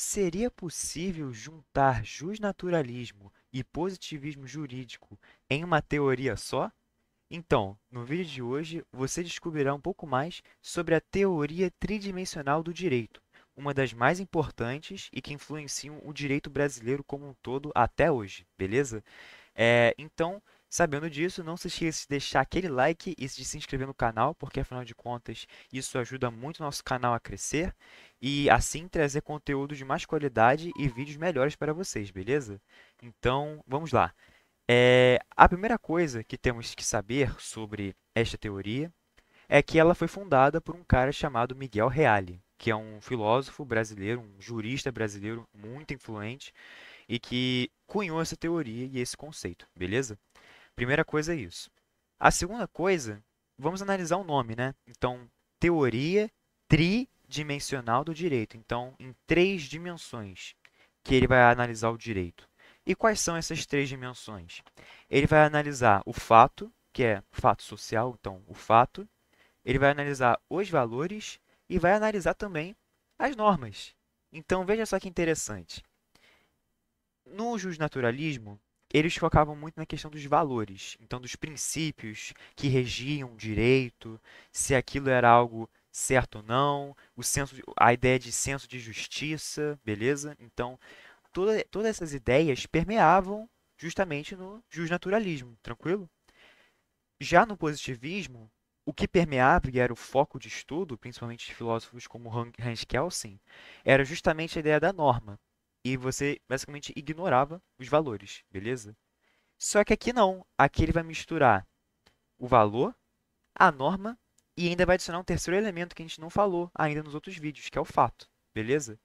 Seria possível juntar justnaturalismo e positivismo jurídico em uma teoria só? Então, no vídeo de hoje, você descobrirá um pouco mais sobre a teoria tridimensional do direito, uma das mais importantes e que influenciam o direito brasileiro como um todo até hoje, beleza? É, então, Sabendo disso, não se esqueça de deixar aquele like e de se inscrever no canal, porque afinal de contas isso ajuda muito o nosso canal a crescer e assim trazer conteúdo de mais qualidade e vídeos melhores para vocês, beleza? Então vamos lá. É, a primeira coisa que temos que saber sobre esta teoria é que ela foi fundada por um cara chamado Miguel Reale, que é um filósofo brasileiro, um jurista brasileiro muito influente e que cunhou essa teoria e esse conceito, beleza? Primeira coisa é isso. A segunda coisa, vamos analisar o nome, né? Então, teoria tridimensional do direito. Então, em três dimensões que ele vai analisar o direito. E quais são essas três dimensões? Ele vai analisar o fato, que é fato social, então o fato. Ele vai analisar os valores e vai analisar também as normas. Então veja só que interessante. No justnaturalismo, eles focavam muito na questão dos valores, então dos princípios que regiam o direito, se aquilo era algo certo ou não, o senso, a ideia de senso de justiça, beleza? Então, toda, todas essas ideias permeavam justamente no justnaturalismo, tranquilo? Já no positivismo, o que permeava e era o foco de estudo, principalmente de filósofos como Hans Kelsen, era justamente a ideia da norma e você basicamente ignorava os valores, beleza? Só que aqui não. Aqui ele vai misturar o valor, a norma e ainda vai adicionar um terceiro elemento que a gente não falou ainda nos outros vídeos, que é o fato, beleza?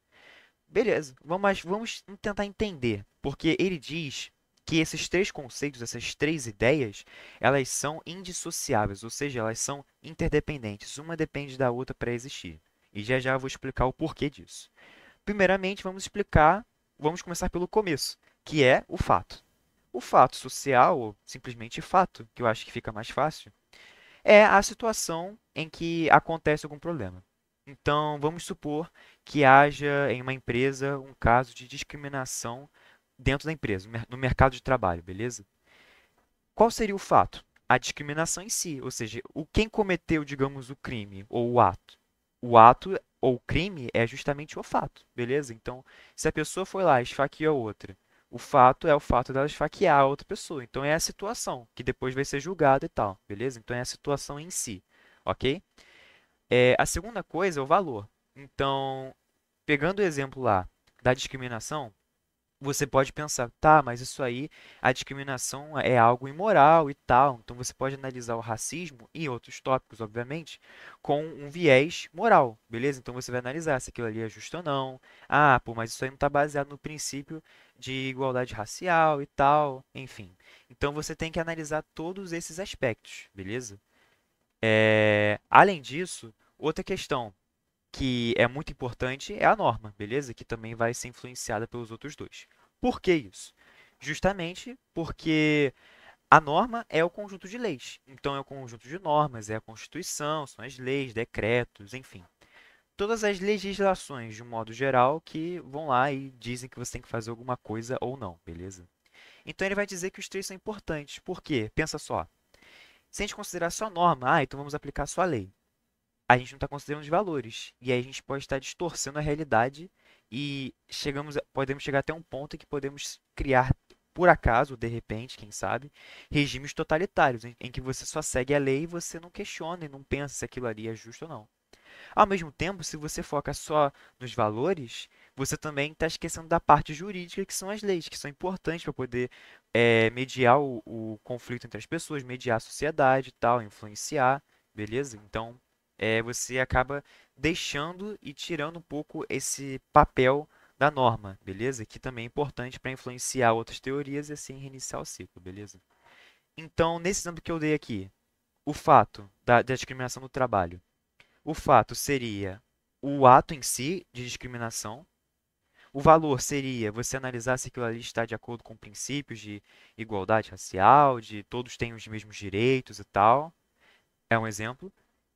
Beleza, vamos, vamos tentar entender, porque ele diz que esses três conceitos, essas três ideias, elas são indissociáveis, ou seja, elas são interdependentes, uma depende da outra para existir. E já já eu vou explicar o porquê disso. Primeiramente, vamos explicar vamos começar pelo começo, que é o fato. O fato social, ou simplesmente fato, que eu acho que fica mais fácil, é a situação em que acontece algum problema. Então, vamos supor que haja em uma empresa um caso de discriminação dentro da empresa, no mercado de trabalho, beleza? Qual seria o fato? A discriminação em si, ou seja, o quem cometeu, digamos, o crime ou o ato. O ato ou crime é justamente o fato, beleza? Então, se a pessoa foi lá e esfaqueou outra, o fato é o fato dela esfaquear a outra pessoa. Então, é a situação, que depois vai ser julgada e tal, beleza? Então, é a situação em si, ok? É, a segunda coisa é o valor. Então, pegando o exemplo lá da discriminação, você pode pensar, tá, mas isso aí, a discriminação é algo imoral e tal. Então você pode analisar o racismo e outros tópicos, obviamente, com um viés moral, beleza? Então você vai analisar se aquilo ali é justo ou não. Ah, pô, mas isso aí não está baseado no princípio de igualdade racial e tal, enfim. Então você tem que analisar todos esses aspectos, beleza? É... Além disso, outra questão que é muito importante é a norma, beleza? Que também vai ser influenciada pelos outros dois. Por que isso? Justamente porque a norma é o conjunto de leis. Então, é o conjunto de normas, é a Constituição, são as leis, decretos, enfim. Todas as legislações, de um modo geral, que vão lá e dizem que você tem que fazer alguma coisa ou não, beleza? Então, ele vai dizer que os três são importantes. Por quê? Pensa só. Se a gente considerar só norma, ah, então vamos aplicar só a lei. A gente não está considerando os valores. E aí a gente pode estar distorcendo a realidade e chegamos, podemos chegar até um ponto em que podemos criar por acaso, de repente, quem sabe, regimes totalitários, em, em, que você só segue a lei e você não questiona e não pensa se aquilo ali é justo ou não. Ao mesmo tempo, se você foca só nos valores, você também está esquecendo da parte jurídica, que são as leis, que são importantes para poder é, mediar o, o conflito entre as pessoas, mediar a sociedade e tal, influenciar, beleza? Então, é, você acaba deixando e tirando um pouco esse papel da norma, beleza? Que também é importante para influenciar outras teorias e assim reiniciar o ciclo, beleza? Então, nesse exemplo que eu dei aqui, o fato da, da discriminação no trabalho. O fato seria o ato em si de discriminação. O valor seria você analisar se aquilo ali está de acordo com princípios de igualdade racial, de todos têm os mesmos direitos e tal. É um exemplo.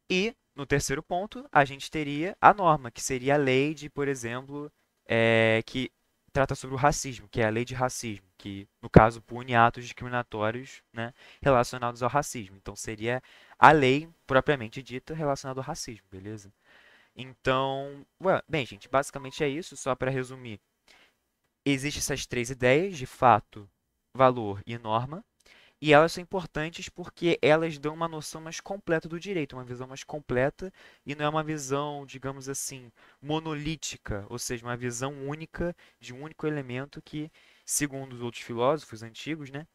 E no terceiro ponto, a gente teria a norma, que seria a lei de, por exemplo, é, que trata sobre o racismo, que é a lei de racismo, que no caso pune atos discriminatórios né, relacionados ao racismo. Então seria a lei propriamente dita relacionada ao racismo, beleza? Então, bem, gente, basicamente é isso. Só para resumir, existem essas três ideias de fato, valor e norma. E elas são importantes porque elas dão uma noção mais completa do direito, uma visão mais completa e não é uma visão, digamos assim, monolítica, ou seja, uma visão única de um único elemento que, segundo os outros filósofos antigos, né,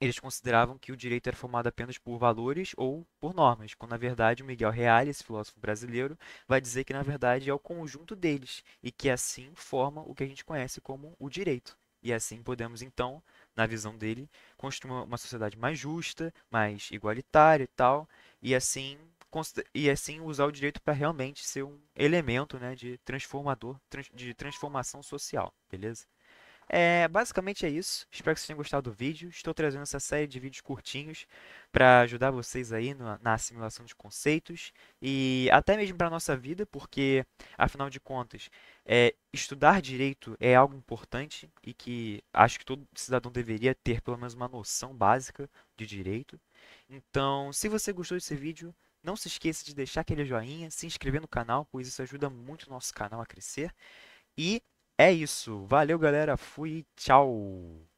eles consideravam que o direito era formado apenas por valores ou por normas, quando na verdade o Miguel Reale, esse filósofo brasileiro, vai dizer que na verdade é o conjunto deles e que assim forma o que a gente conhece como o direito. E assim podemos então na visão dele, construir uma sociedade mais justa, mais igualitária e tal, e assim e assim usar o direito para realmente ser um elemento né, de transformador de transformação social, beleza? É, basicamente é isso. Espero que vocês tenham gostado do vídeo. Estou trazendo essa série de vídeos curtinhos para ajudar vocês aí na assimilação de conceitos e até mesmo para a nossa vida, porque, afinal de contas, é, estudar direito é algo importante e que acho que todo cidadão deveria ter pelo menos uma noção básica de direito. Então, se você gostou desse vídeo, não se esqueça de deixar aquele joinha, se inscrever no canal, pois isso ajuda muito o nosso canal a crescer. E é isso. Valeu, galera. Fui. Tchau.